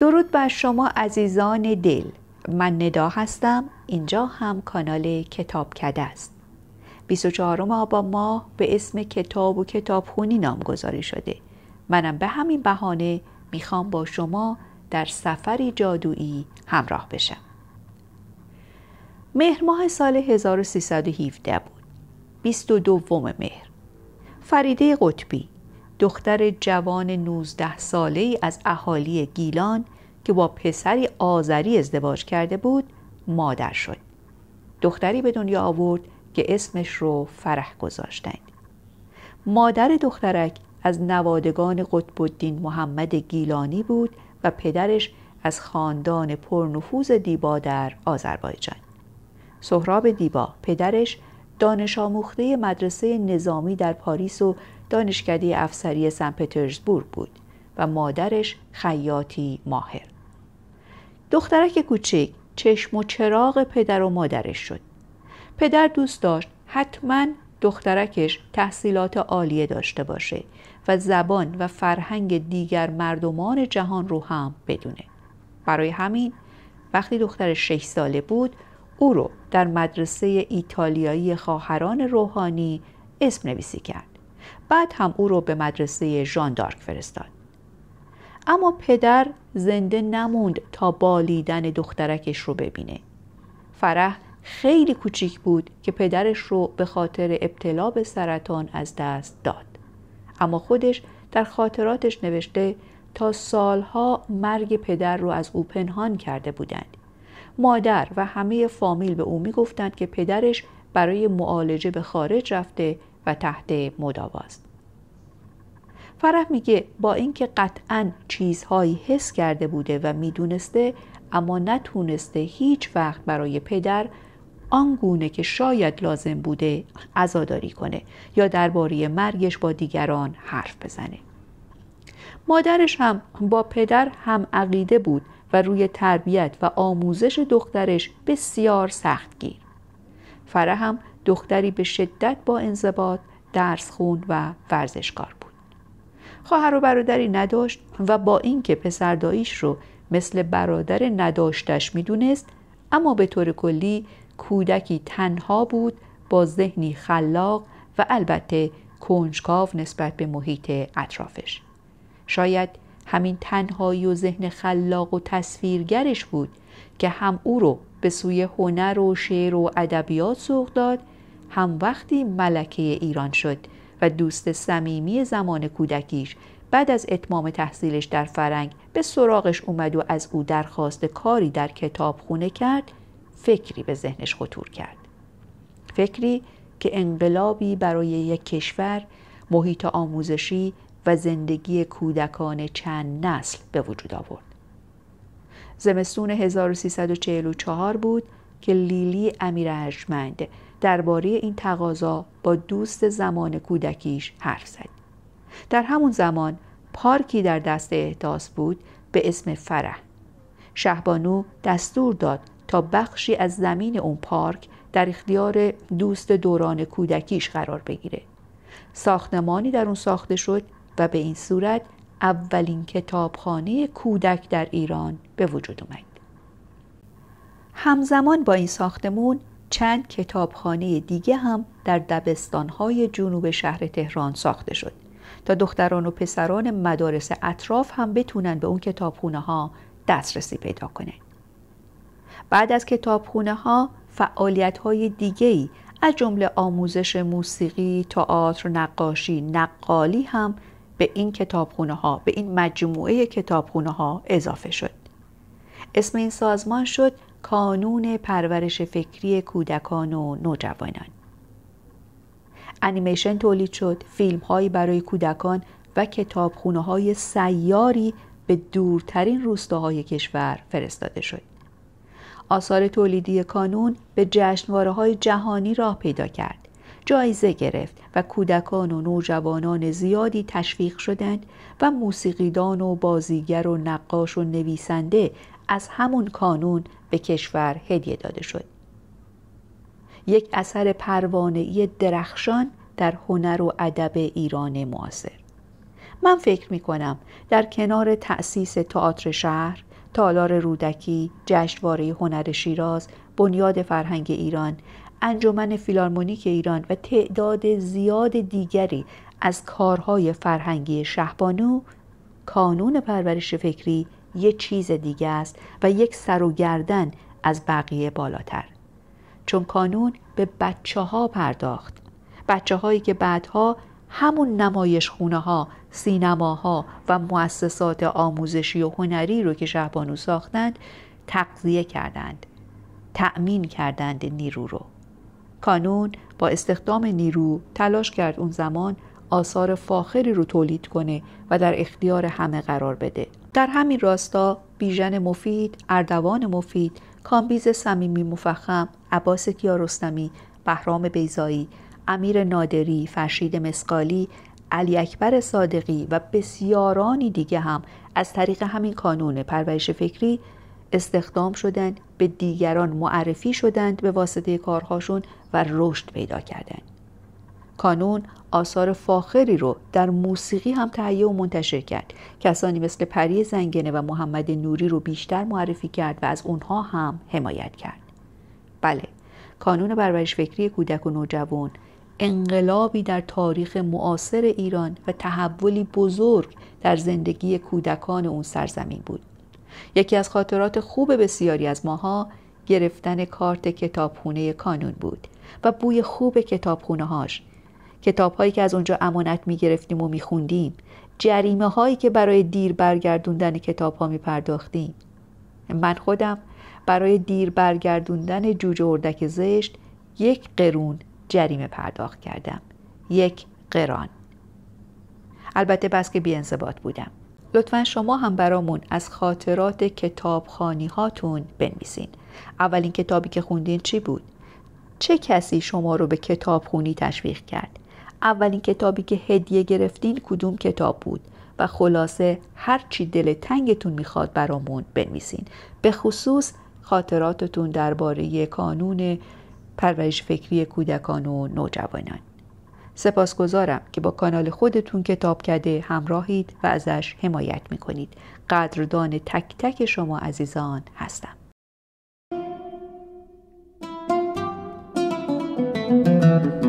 درود بر شما عزیزان دل من ندا هستم اینجا هم کانال کتاب کده است 24 با ماه به اسم کتاب و کتاب نام نامگذاری شده منم به همین بهانه میخوام با شما در سفری جادویی همراه بشم مهر ماه سال 1317 بود 22 مهر فریده قطبی دختر جوان 19 ساله ای از اهالی گیلان که با پسری آذری ازدواج کرده بود مادر شد دختری به دنیا آورد که اسمش رو فرح گذاشتند مادر دخترک از نوادگان قطب الدین محمد گیلانی بود و پدرش از خاندان پرنفوذ دیبا در آذربایجان سهراب دیبا پدرش دانش آموخته مدرسه نظامی در پاریس و دانشکده افسری سن پترزبورگ بود و مادرش خیاطی ماهر دخترک کوچک چشم و چراغ پدر و مادرش شد پدر دوست داشت حتما دخترکش تحصیلات عالیه داشته باشه و زبان و فرهنگ دیگر مردمان جهان رو هم بدونه برای همین وقتی دخترش 6 ساله بود او رو در مدرسه ایتالیایی خواهران روحانی اسم نویسی کرد بعد هم او رو به مدرسه ژان دارک فرستاد اما پدر زنده نموند تا بالیدن دخترکش رو ببینه فرح خیلی کوچیک بود که پدرش رو به خاطر ابتلا به سرطان از دست داد اما خودش در خاطراتش نوشته تا سالها مرگ پدر رو از او پنهان کرده بودند مادر و همه فامیل به او میگفتند که پدرش برای معالجه به خارج رفته و تحت مداواست فرح میگه با اینکه قطعا چیزهایی حس کرده بوده و میدونسته اما نتونسته هیچ وقت برای پدر آنگونه که شاید لازم بوده عزاداری کنه یا درباره مرگش با دیگران حرف بزنه مادرش هم با پدر هم عقیده بود و روی تربیت و آموزش دخترش بسیار سختگیر فرح هم دختری به شدت با انضباط درس خون و ورزشکار بود خواهر و برادری نداشت و با اینکه پسر داییش رو مثل برادر نداشتش میدونست اما به طور کلی کودکی تنها بود با ذهنی خلاق و البته کنجکاو نسبت به محیط اطرافش شاید همین تنهایی و ذهن خلاق و تصویرگرش بود که هم او رو به سوی هنر و شعر و ادبیات سوق داد هم وقتی ملکه ایران شد و دوست صمیمی زمان کودکیش بعد از اتمام تحصیلش در فرنگ به سراغش اومد و از او درخواست کاری در خونه کرد فکری به ذهنش خطور کرد فکری که انقلابی برای یک کشور محیط آموزشی و زندگی کودکان چند نسل به وجود آورد زمستون 1344 بود که لیلی امیر ارجمند درباره این تقاضا با دوست زمان کودکیش حرف زد. در همون زمان پارکی در دست احداث بود به اسم فرح. شهبانو دستور داد تا بخشی از زمین اون پارک در اختیار دوست دوران کودکیش قرار بگیره. ساختمانی در اون ساخته شد و به این صورت اولین کتابخانه کودک در ایران به وجود آمد همزمان با این ساختمون چند کتابخانه دیگه هم در دبستانهای جنوب شهر تهران ساخته شد تا دختران و پسران مدارس اطراف هم بتونن به اون کتابخونه ها دسترسی پیدا کنند. بعد از کتابخونه ها فعالیت های دیگه ای از جمله آموزش موسیقی، تئاتر، نقاشی، نقالی هم به این کتابخونه ها به این مجموعه کتابخونه ها اضافه شد اسم این سازمان شد کانون پرورش فکری کودکان و نوجوانان انیمیشن تولید شد فیلم هایی برای کودکان و کتابخونه های سیاری به دورترین روستاهای کشور فرستاده شد آثار تولیدی کانون به جشنواره های جهانی راه پیدا کرد جایزه گرفت و کودکان و نوجوانان زیادی تشویق شدند و موسیقیدان و بازیگر و نقاش و نویسنده از همون کانون به کشور هدیه داده شد یک اثر پروانه‌ای درخشان در هنر و ادب ایران معاصر من فکر می کنم در کنار تأسیس تئاتر شهر، تالار رودکی، جشنواره هنر شیراز، بنیاد فرهنگ ایران انجمن فیلارمونیک ایران و تعداد زیاد دیگری از کارهای فرهنگی شهبانو کانون پرورش فکری یه چیز دیگه است و یک سر و گردن از بقیه بالاتر چون کانون به بچه ها پرداخت بچه هایی که بعدها همون نمایش خونه ها، ها و مؤسسات آموزشی و هنری رو که شهبانو ساختند تقضیه کردند تأمین کردند نیرو رو کانون با استخدام نیرو تلاش کرد اون زمان آثار فاخری رو تولید کنه و در اختیار همه قرار بده در همین راستا بیژن مفید اردوان مفید کامبیز صمیمی مفخم عباس کیارستمی بهرام بیزایی امیر نادری فرشید مسقالی علی اکبر صادقی و بسیارانی دیگه هم از طریق همین کانون پرورش فکری استخدام شدند به دیگران معرفی شدند به واسطه کارهاشون و رشد پیدا کردن کانون آثار فاخری رو در موسیقی هم تهیه و منتشر کرد کسانی مثل پری زنگنه و محمد نوری رو بیشتر معرفی کرد و از اونها هم حمایت کرد بله کانون پرورش فکری کودک و نوجوان انقلابی در تاریخ معاصر ایران و تحولی بزرگ در زندگی کودکان اون سرزمین بود یکی از خاطرات خوب بسیاری از ماها گرفتن کارت کتابخونه کانون بود و بوی خوب خونه هاش کتاب هایی که از اونجا امانت می گرفتیم و می خوندیم جریمه هایی که برای دیر برگردوندن کتاب ها می پرداختیم من خودم برای دیر برگردوندن جوجه اردک زشت یک قرون جریمه پرداخت کردم یک قران البته بس که بیانضباط بودم لطفا شما هم برامون از خاطرات کتابخانی هاتون بنویسین اولین کتابی که خوندین چی بود چه کسی شما رو به کتاب خونی تشویق کرد؟ اولین کتابی که هدیه گرفتین کدوم کتاب بود؟ و خلاصه هر چی دل تنگتون میخواد برامون بنویسین به خصوص خاطراتتون درباره کانون پرورش فکری کودکان و نوجوانان سپاسگزارم که با کانال خودتون کتاب کرده همراهید و ازش حمایت میکنید قدردان تک تک شما عزیزان هستم Thank you.